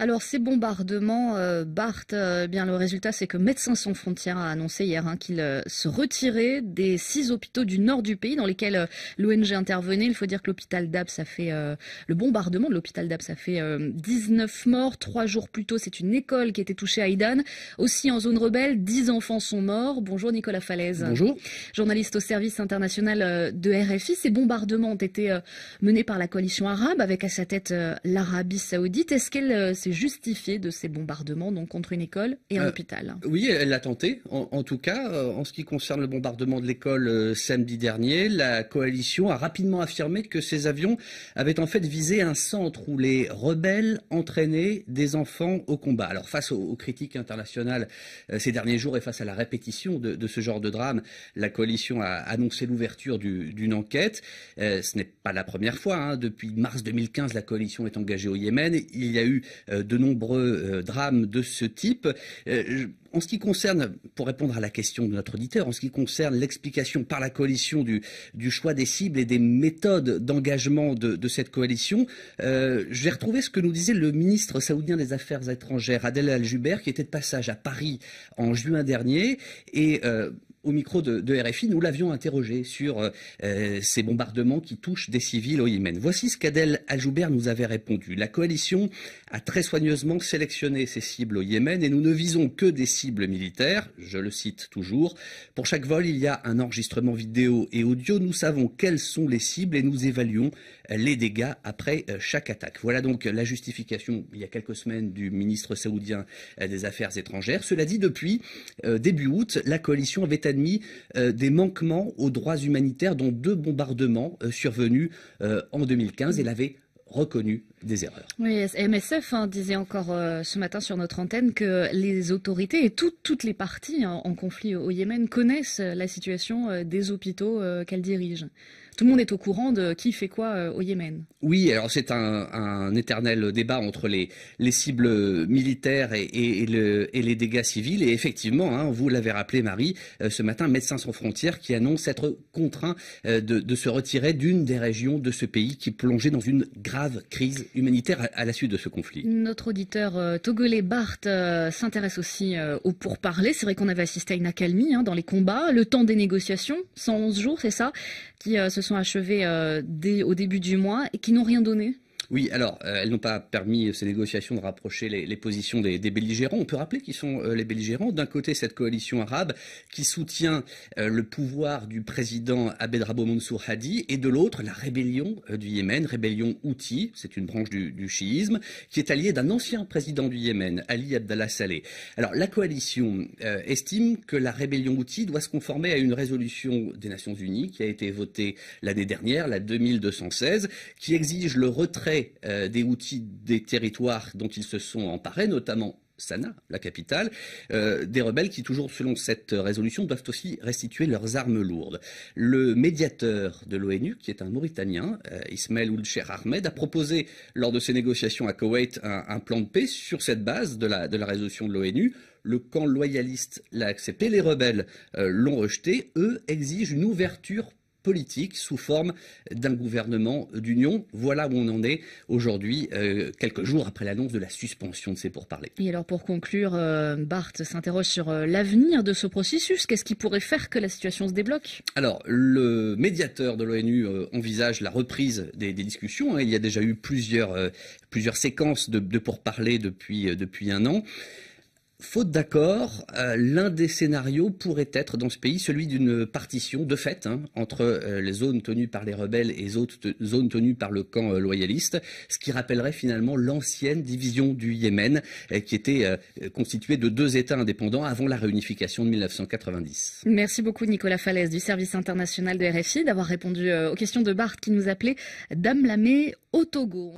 Alors ces bombardements, euh, euh eh bien le résultat c'est que Médecins sans frontières a annoncé hier hein, qu'il euh, se retirait des six hôpitaux du nord du pays dans lesquels euh, l'ONG intervenait. Il faut dire que l'hôpital d'absa a fait le bombardement de l'hôpital d'Aps a fait 19 morts. Trois jours plus tôt, c'est une école qui était touchée à Idan. Aussi en zone rebelle, 10 enfants sont morts. Bonjour Nicolas Falaise. Bonjour. Journaliste au service international de RFI. Ces bombardements ont été menés par la coalition arabe avec à sa tête l'Arabie saoudite. Est-ce qu'elle s'est justifiée de ces bombardements donc contre une école et un euh, hôpital. Oui, elle l'a tenté. En, tout cas, euh, en ce qui concerne le bombardement de l'école euh, samedi dernier, la coalition a rapidement affirmé que ces avions avaient en fait visé un centre où les rebelles entraînaient des enfants au combat. Alors face aux, critiques internationales ces derniers jours et face à la répétition de, ce genre de drame, la coalition a annoncé l'ouverture d'une enquête. ce n'est pas la première fois. Hein. Depuis mars 2015, la coalition est engagée au Yémen. Il y a eu euh, de nombreux euh, drames de ce type. Euh, en ce qui concerne, pour répondre à la question de notre auditeur, en ce qui concerne l'explication par la coalition du, choix des cibles et des méthodes d'engagement de, cette coalition, j'ai retrouvé ce que nous disait le ministre saoudien des Affaires étrangères, Adel al jubert qui était de passage à Paris en juin dernier et au micro de, RFI, nous l'avions interrogé sur euh, euh, ces bombardements qui touchent des civils au Yémen. Voici ce qu'Adel Aljoubert nous avait répondu. La coalition a très soigneusement sélectionné ses cibles au Yémen et nous ne visons que des cibles militaires. Je le cite toujours. Pour chaque vol, il y a un enregistrement vidéo et audio. Nous savons quelles sont les cibles et nous évaluons euh, les dégâts après chaque attaque. Voilà donc la justification il y a quelques semaines du ministre saoudien des Affaires étrangères. Cela dit, depuis début août, la coalition avait euh, des manquements aux droits humanitaires, dont deux bombardements euh, survenus euh, en 2015. et avait reconnu des Oui, MSF hein, disait encore euh, ce matin sur notre antenne que les autorités et toutes les parties hein, en conflit au Yémen connaissent la situation euh, des hôpitaux euh, qu'elles dirigent. Tout le monde est au courant de qui fait quoi au Yémen. Oui, alors c'est un, éternel débat entre les, cibles militaires et, les dégâts civils. Et effectivement, hein, vous l'avez rappelé, Marie, ce matin, Médecins sans frontières qui annonce être contraint de se retirer d'une des régions de ce pays qui plongeait dans une grave crise humanitaire à la suite de ce conflit. Notre auditeur euh, togolais Barthes euh, s'intéresse aussi euh, au pourparlers. C'est vrai qu'on avait assisté à une accalmie hein, dans les combats. Le temps des négociations, 111 jours, c'est ça, qui se sont achevés au début du mois et qui n'ont rien donné oui, alors, euh, elles n'ont pas permis euh, ces négociations de rapprocher les, positions des, belligérants. On peut rappeler qui sont euh, les belligérants. D'un côté, cette coalition arabe qui soutient le pouvoir du président Abed Rabo Mansour Hadi, et de l'autre, la rébellion du Yémen, rébellion Houthi, c'est une branche du, du, chiisme, qui est alliée d'un ancien président du Yémen, Ali Abdallah Saleh. Alors, la coalition estime que la rébellion Houthi doit se conformer à une résolution des Nations Unies qui a été votée l'année dernière, la 2216, qui exige le retrait euh, des outils des territoires dont ils se sont emparés, notamment Sanaa, la capitale, euh, des rebelles qui, toujours selon cette résolution, doivent aussi restituer leurs armes lourdes. Le médiateur de l'ONU, qui est un Mauritanien, euh, Ismail Oulcher Ahmed, a proposé, lors de ses négociations à Koweït, un, plan de paix sur cette base de la, résolution de l'ONU. Le camp loyaliste l'a accepté, les rebelles l'ont rejeté, eux exigent une ouverture politique sous forme d'un gouvernement d'union. Voilà où on en est aujourd'hui, euh, quelques jours après l'annonce de la suspension de ces pourparlers. Et alors pour conclure, euh, Barthes s'interroge sur euh, l'avenir de ce processus. Qu'est-ce qui pourrait faire que la situation se débloque Alors le médiateur de l'ONU euh, envisage la reprise des, discussions. Hein. Il y a déjà eu plusieurs, séquences de, pourparlers depuis un an. Faute d'accord, euh, l'un des scénarios pourrait être dans ce pays celui d'une partition de fait hein, entre euh, les zones tenues par les rebelles et les zones tenues par le camp euh, loyaliste, ce qui rappellerait finalement l'ancienne division du Yémen qui était constituée de deux États indépendants avant la réunification de 1990. Merci beaucoup Nicolas Falaise du service international de RFI d'avoir répondu aux questions de Barthes qui nous appelait Dame Lamé au Togo.